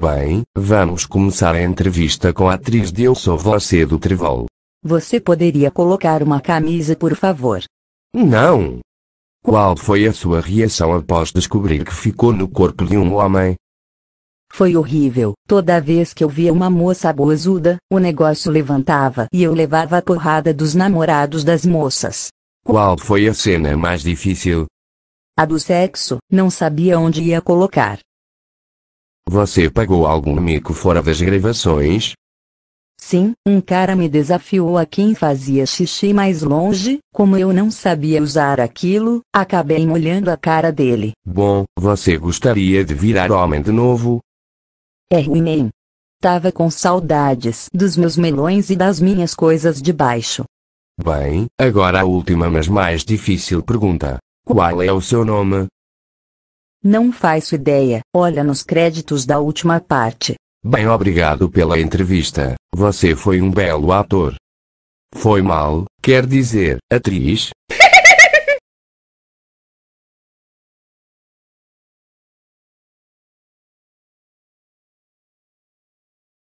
Bem, vamos começar a entrevista com a atriz de Eu Sou Você do trivão Você poderia colocar uma camisa, por favor? Não. Qual foi a sua reação após descobrir que ficou no corpo de um homem? Foi horrível. Toda vez que eu via uma moça boazuda, o negócio levantava e eu levava a porrada dos namorados das moças. Qual foi a cena mais difícil? A do sexo, não sabia onde ia colocar. Você pagou algum mico fora das gravações? Sim, um cara me desafiou a quem fazia xixi mais longe, como eu não sabia usar aquilo, acabei molhando a cara dele. Bom, você gostaria de virar homem de novo? É ruim. Hein? Tava com saudades dos meus melões e das minhas coisas de baixo. Bem, agora a última mas mais difícil pergunta. Qual é o seu nome? Não faço ideia. Olha nos créditos da última parte. Bem, obrigado pela entrevista. Você foi um belo ator. Foi mal, quer dizer, atriz,